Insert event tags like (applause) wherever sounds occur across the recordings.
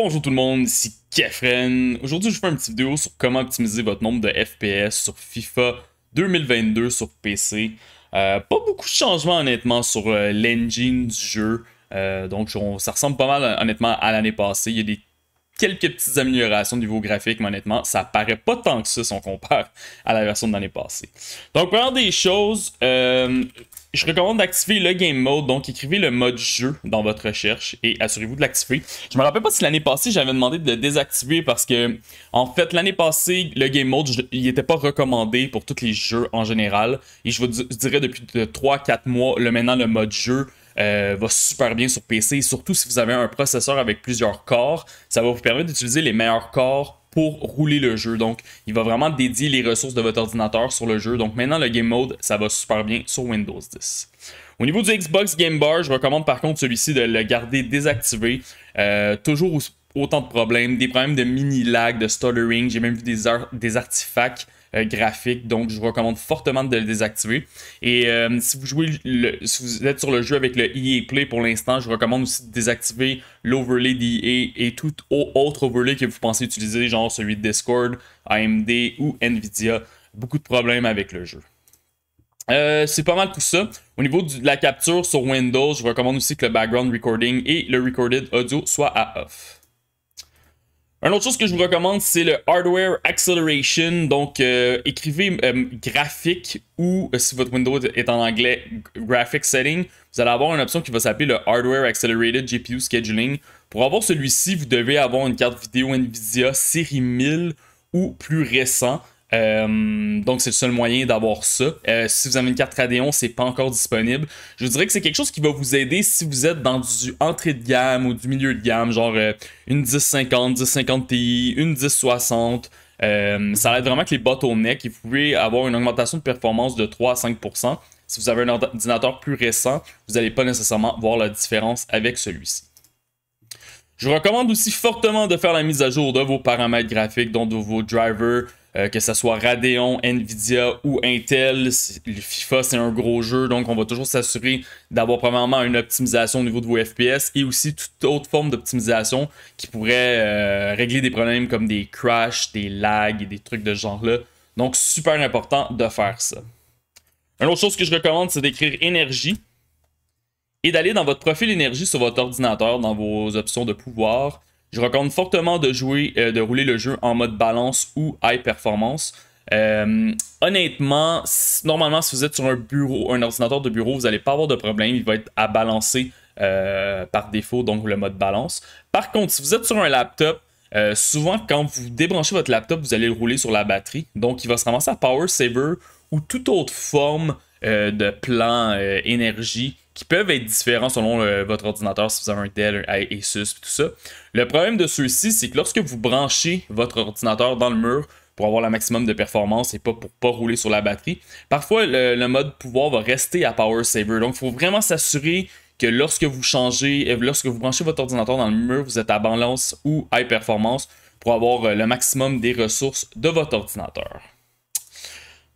Bonjour tout le monde, ici Kefren. Aujourd'hui, je fais une petite vidéo sur comment optimiser votre nombre de FPS sur FIFA 2022 sur PC. Euh, pas beaucoup de changements honnêtement sur euh, l'engine du jeu. Euh, donc, ça ressemble pas mal honnêtement à l'année passée. Il y a des quelques petites améliorations au niveau graphique, mais honnêtement, ça paraît pas tant que ça si on compare à la version de l'année passée. Donc, première des choses, euh, je recommande d'activer le Game Mode, donc écrivez le mode jeu dans votre recherche et assurez-vous de l'activer. Je me rappelle pas si l'année passée j'avais demandé de le désactiver parce que, en fait, l'année passée, le Game Mode, il n'était pas recommandé pour tous les jeux en général. Et je vous dirais depuis 3-4 mois, le maintenant, le mode jeu, euh, va super bien sur PC. Surtout si vous avez un processeur avec plusieurs corps, ça va vous permettre d'utiliser les meilleurs corps pour rouler le jeu. Donc, il va vraiment dédier les ressources de votre ordinateur sur le jeu. Donc, maintenant, le Game Mode, ça va super bien sur Windows 10. Au niveau du Xbox Game Bar, je recommande par contre celui-ci de le garder désactivé. Euh, toujours toujours autant de problèmes, des problèmes de mini-lag, de stuttering, j'ai même vu des, des artefacts euh, graphiques, donc je vous recommande fortement de le désactiver. Et euh, si, vous jouez si vous êtes sur le jeu avec le EA Play pour l'instant, je recommande aussi de désactiver l'overlay d'EA e et tout autre overlay que vous pensez utiliser, genre celui de Discord, AMD ou Nvidia. Beaucoup de problèmes avec le jeu. Euh, c'est pas mal tout ça. Au niveau de la capture sur Windows, je recommande aussi que le background recording et le recorded audio soient à off. Une autre chose que je vous recommande, c'est le Hardware Acceleration. Donc, euh, écrivez euh, graphique ou, euh, si votre Windows est en anglais, Graphic Setting. Vous allez avoir une option qui va s'appeler le Hardware Accelerated GPU Scheduling. Pour avoir celui-ci, vous devez avoir une carte vidéo NVIDIA série 1000 ou plus récent. Euh, donc c'est le seul moyen d'avoir ça. Euh, si vous avez une carte Radeon, c'est pas encore disponible. Je vous dirais que c'est quelque chose qui va vous aider si vous êtes dans du entrée de gamme ou du milieu de gamme, genre euh, une 1050, 1050 Ti, une 1060. ça aide vraiment que les bottlenecks et vous pouvez avoir une augmentation de performance de 3 à 5%. Si vous avez un ordinateur plus récent, vous n'allez pas nécessairement voir la différence avec celui-ci. Je vous recommande aussi fortement de faire la mise à jour de vos paramètres graphiques, donc de vos drivers, euh, que ce soit Radeon, Nvidia ou Intel, le FIFA c'est un gros jeu, donc on va toujours s'assurer d'avoir premièrement une optimisation au niveau de vos FPS et aussi toute autre forme d'optimisation qui pourrait euh, régler des problèmes comme des crashs, des lags et des trucs de ce genre-là. Donc super important de faire ça. Une autre chose que je recommande, c'est d'écrire énergie et d'aller dans votre profil énergie sur votre ordinateur, dans vos options de pouvoir, je recommande fortement de jouer, euh, de rouler le jeu en mode balance ou high performance. Euh, honnêtement, normalement, si vous êtes sur un bureau, un ordinateur de bureau, vous n'allez pas avoir de problème. Il va être à balancer euh, par défaut, donc le mode balance. Par contre, si vous êtes sur un laptop, souvent, quand vous débranchez votre laptop, vous allez le rouler sur la batterie. Donc, il va se ramasser à Power Saver ou toute autre forme de plan énergie qui peuvent être différents selon votre ordinateur, si vous avez un Dell, un Asus, tout ça. Le problème de ceux-ci, c'est que lorsque vous branchez votre ordinateur dans le mur, pour avoir le maximum de performance et pas pour pas rouler sur la batterie. Parfois, le, mode pouvoir va rester à Power Saver. Donc, il faut vraiment s'assurer que lorsque vous changez, euh, lorsque vous branchez votre ordinateur dans le mur, vous êtes à balance ou high performance pour avoir euh, le maximum des ressources de votre ordinateur.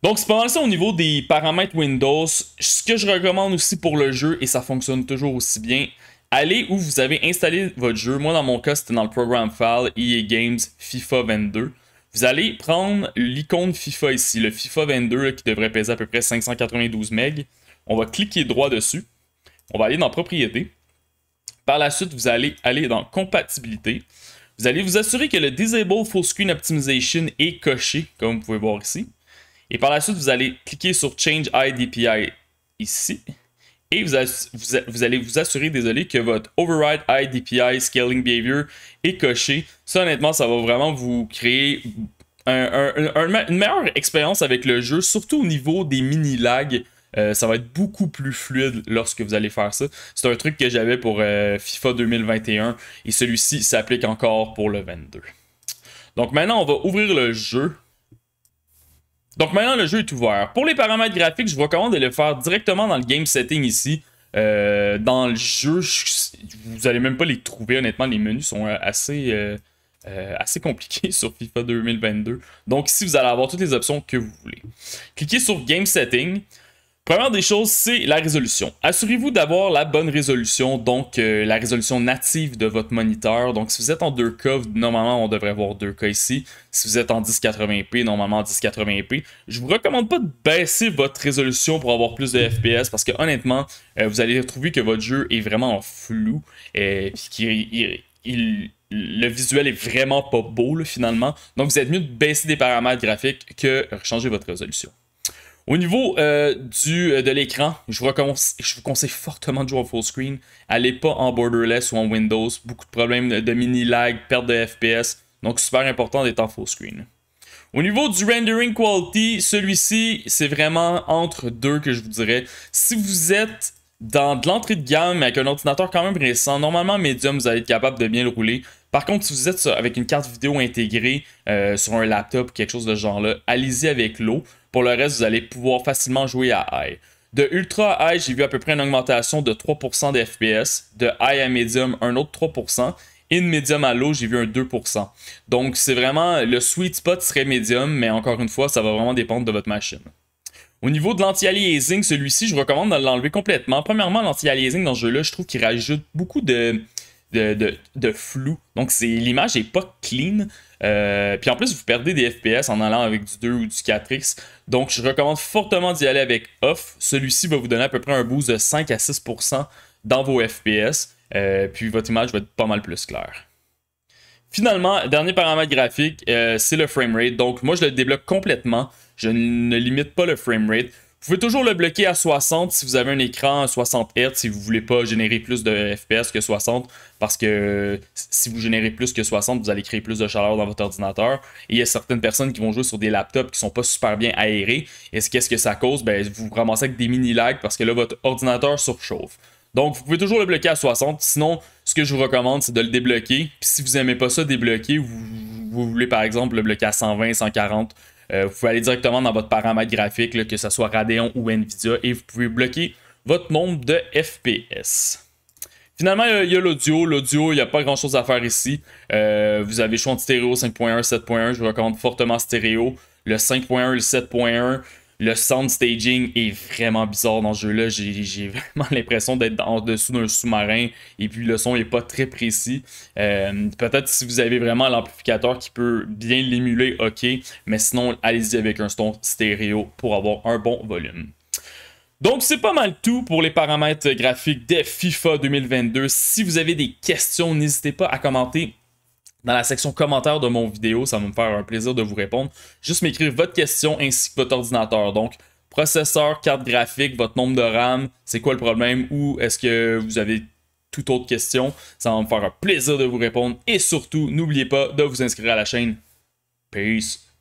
Donc, c'est pas mal ça au niveau des paramètres Windows. Ce que je recommande aussi pour le jeu, et ça fonctionne toujours aussi bien, allez où vous avez installé votre jeu. Moi, dans mon cas, c'était dans le programme file EA Games FIFA 22. Vous allez prendre l'icône FIFA ici, le FIFA 22 qui devrait peser à peu près 592 MB. On va cliquer droit dessus. On va aller dans Propriétés. Par la suite, vous allez aller dans Compatibilité. Vous allez vous assurer que le Disable Full Screen Optimization est coché, comme vous pouvez voir ici. Et par la suite, vous allez cliquer sur Change IDPI ici. Et vous, allez vous assurer, désolé, que votre Override IDPI Scaling Behavior est coché. Ça, honnêtement, ça va vraiment vous créer une meilleure expérience avec le jeu, surtout au niveau des mini-lags. Euh, ça va être beaucoup plus fluide lorsque vous allez faire ça. C'est un truc que j'avais pour euh, FIFA 2021 et celui-ci s'applique encore pour le 22. Donc maintenant, on va ouvrir le jeu. Donc maintenant, le jeu est ouvert. Pour les paramètres graphiques, je vous recommande de le faire directement dans le game setting ici. Euh, dans le jeu, vous n'allez même pas les trouver, honnêtement, les menus sont euh, assez, euh, assez compliqués (laughs) sur FIFA 2022. Donc ici, vous allez avoir toutes les options que vous voulez. Cliquez sur Game Setting. Première des choses, c'est la résolution. Assurez-vous d'avoir la bonne résolution, donc euh, la résolution native de votre moniteur. Donc si vous êtes en 2K, normalement on devrait avoir 2K ici. Si vous êtes en 1080p, normalement 1080p. Je vous recommande pas de baisser votre résolution pour avoir plus de FPS parce que honnêtement, euh, vous allez retrouver que votre jeu est vraiment flou et euh, que le visuel est vraiment pas beau finalement. Donc vous êtes mieux de baisser des paramètres graphiques que changer votre résolution. Au niveau euh, du, euh, de l'écran, je vous, je vous conseille fortement de jouer en full screen. Allez pas en borderless ou en Windows. Beaucoup de problèmes de mini-lag, perte de FPS. Donc, super important d'être en full screen. Au niveau du rendering quality, celui-ci, c'est vraiment entre deux que je vous dirais. Si vous êtes dans de l'entrée de gamme avec un ordinateur quand même récent, normalement médium, vous allez être capable de bien le rouler. Par contre, si vous êtes avec une carte vidéo intégrée euh, sur un laptop ou quelque chose de genre-là, allez-y avec l'eau. Pour le reste, vous allez pouvoir facilement jouer à high. De ultra high, j'ai vu à peu près une augmentation de 3% d'FPS. FPS. De high à medium, un autre 3%. In medium à low, j'ai vu un 2%. Donc, c'est vraiment le sweet spot serait medium, mais encore une fois, ça va vraiment dépendre de votre machine. Au niveau de l'anti-aliasing, celui-ci, je recommande de l'enlever complètement. Premièrement, l'anti-aliasing dans ce jeu-là, je trouve qu'il rajoute beaucoup de, de, flou. Donc c'est l'image n'est pas clean. Euh, puis en plus, vous perdez des FPS en allant avec du 2 ou du 4X. Donc je recommande fortement d'y aller avec off. Celui-ci va vous donner à peu près un boost de 5 à 6% dans vos FPS. Euh, puis votre image va être pas mal plus claire. Finalement, dernier paramètre graphique, euh, c'est le framerate. Donc moi je le débloque complètement. Je ne limite pas le frame framerate. Vous pouvez toujours le bloquer à 60 si vous avez un écran à 60 Hz, si vous ne voulez pas générer plus de FPS que 60, parce que si vous générez plus que 60, vous allez créer plus de chaleur dans votre ordinateur. Et il y a certaines personnes qui vont jouer sur des laptops qui ne sont pas super bien aérés. Et qu'est-ce que ça cause? Ben, vous commencez ramassez avec des mini-lags parce que là, votre ordinateur surchauffe. Donc, vous pouvez toujours le bloquer à 60. Sinon, ce que je vous recommande, c'est de le débloquer. Puis si vous n'aimez pas ça débloquer, vous voulez par exemple le bloquer à 120, 140, euh, vous pouvez aller directement dans votre paramètre graphique, que ce soit Radeon ou Nvidia, et vous pouvez bloquer votre nombre de FPS. Finalement, il y a l'audio. L'audio, il n'y a pas grand chose à faire ici. Euh, vous avez le choix entre stéréo 5.1, 7.1. Je vous recommande fortement stéréo. Le 5.1, le 7.1. Le sound staging est vraiment bizarre dans ce jeu-là. J'ai vraiment (laughs) l'impression d'être en dessous d'un sous-marin. Et puis le son n'est pas très précis. Euh, peut-être si vous avez vraiment l'amplificateur qui peut bien l'émuler, ok. Mais sinon, allez-y avec un son stéréo pour avoir un bon volume. Donc, c'est pas mal tout pour les paramètres graphiques de FIFA 2022. Si vous avez des questions, n'hésitez pas à commenter dans la section commentaires de mon vidéo. Ça va me faire un plaisir de vous répondre. Juste m'écrire votre question ainsi que votre ordinateur. Donc, processeur, carte graphique, votre nombre de RAM, c'est quoi le problème ou est-ce que vous avez toute autre question. Ça va me faire un plaisir de vous répondre et surtout, n'oubliez pas de vous inscrire à la chaîne. Peace.